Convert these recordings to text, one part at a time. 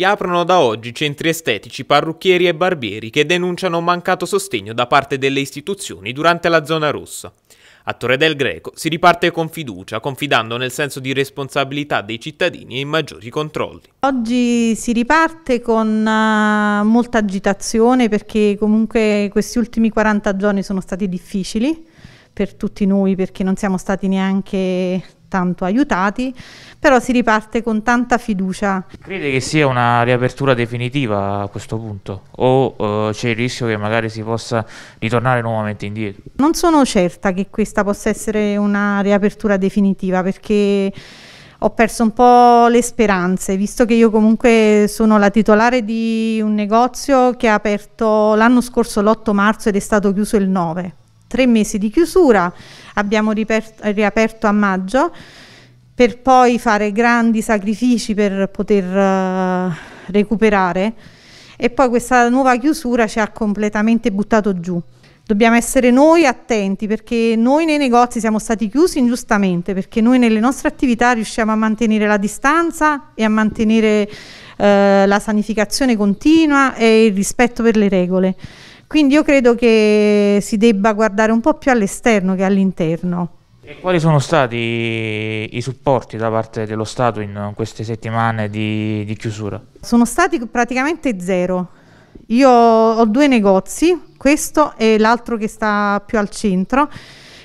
Riaprono da oggi centri estetici, parrucchieri e barbieri che denunciano mancato sostegno da parte delle istituzioni durante la zona rossa. A Torre del Greco si riparte con fiducia, confidando nel senso di responsabilità dei cittadini e in maggiori controlli. Oggi si riparte con eh, molta agitazione perché comunque questi ultimi 40 giorni sono stati difficili per tutti noi perché non siamo stati neanche tanto aiutati, però si riparte con tanta fiducia. Crede che sia una riapertura definitiva a questo punto o eh, c'è il rischio che magari si possa ritornare nuovamente indietro? Non sono certa che questa possa essere una riapertura definitiva perché ho perso un po' le speranze, visto che io comunque sono la titolare di un negozio che ha aperto l'anno scorso l'8 marzo ed è stato chiuso il 9 tre mesi di chiusura, abbiamo riaperto a maggio per poi fare grandi sacrifici per poter uh, recuperare e poi questa nuova chiusura ci ha completamente buttato giù. Dobbiamo essere noi attenti perché noi nei negozi siamo stati chiusi ingiustamente perché noi nelle nostre attività riusciamo a mantenere la distanza e a mantenere uh, la sanificazione continua e il rispetto per le regole quindi io credo che si debba guardare un po' più all'esterno che all'interno. E quali sono stati i supporti da parte dello Stato in queste settimane di, di chiusura? Sono stati praticamente zero. Io ho due negozi, questo e l'altro che sta più al centro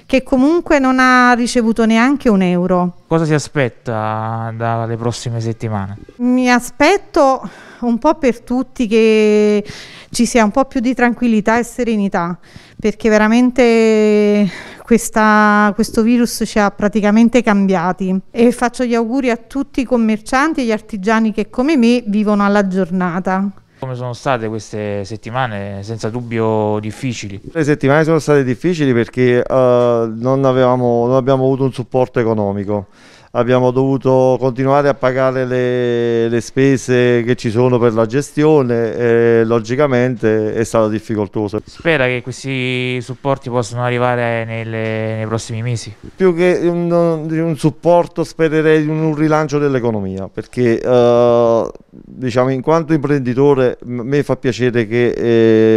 che comunque non ha ricevuto neanche un euro. Cosa si aspetta dalle prossime settimane? Mi aspetto un po' per tutti che ci sia un po' più di tranquillità e serenità, perché veramente questa, questo virus ci ha praticamente cambiati e faccio gli auguri a tutti i commercianti e gli artigiani che come me vivono alla giornata come sono state queste settimane senza dubbio difficili? Le settimane sono state difficili perché uh, non, avevamo, non abbiamo avuto un supporto economico abbiamo dovuto continuare a pagare le, le spese che ci sono per la gestione e logicamente è stato difficoltoso. Spera che questi supporti possano arrivare nelle, nei prossimi mesi? Più che un, un supporto spererei in un rilancio dell'economia perché eh, diciamo in quanto imprenditore a me fa piacere che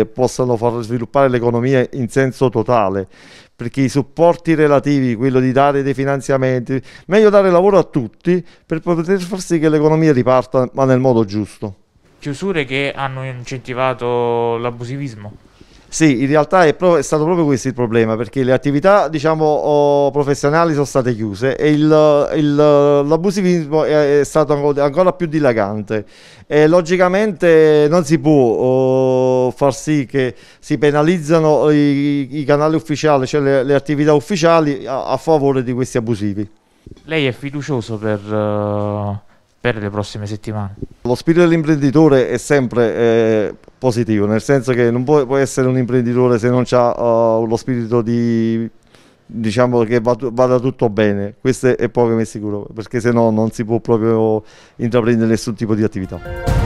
eh, possano far sviluppare l'economia in senso totale perché i supporti relativi, quello di dare dei finanziamenti, meglio dare lavoro a tutti per poter far sì che l'economia riparta ma nel modo giusto. Chiusure che hanno incentivato l'abusivismo? Sì, in realtà è, è, stato proprio questo il problema, perché le attività diciamo, professionali sono state chiuse e l'abusivismo è, stato ancora più dilagante. E logicamente non si può far sì che si penalizzano i, i canali ufficiali, cioè le, le attività ufficiali a, a, favore di questi abusivi. Lei è fiducioso per... Uh per le prossime settimane? Lo spirito dell'imprenditore è sempre eh, positivo, nel senso che non può, può, essere un imprenditore se non ha uh, eh, lo spirito di diciamo che vada tutto bene, questo è poco mi è sicuro, perché se no non si può proprio intraprendere nessun tipo di attività.